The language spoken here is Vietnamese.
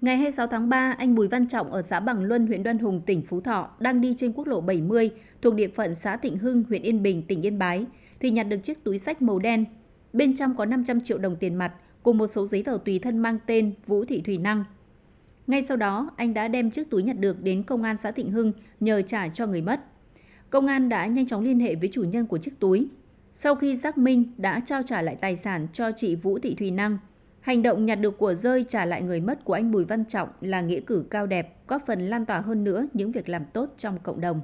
Ngày 26 tháng 3, anh Bùi Văn Trọng ở xã Bằng Luân, huyện Đoan Hùng, tỉnh Phú Thọ đang đi trên quốc lộ 70 thuộc địa phận xã Thịnh Hưng, huyện Yên Bình, tỉnh Yên Bái thì nhặt được chiếc túi sách màu đen. Bên trong có 500 triệu đồng tiền mặt cùng một số giấy tờ tùy thân mang tên Vũ Thị Thủy Năng. Ngay sau đó, anh đã đem chiếc túi nhặt được đến công an xã Thịnh Hưng nhờ trả cho người mất. Công an đã nhanh chóng liên hệ với chủ nhân của chiếc túi. Sau khi xác minh đã trao trả lại tài sản cho chị Vũ Thị Thùy Năng, Hành động nhặt được của rơi trả lại người mất của anh Bùi Văn Trọng là nghĩa cử cao đẹp, góp phần lan tỏa hơn nữa những việc làm tốt trong cộng đồng.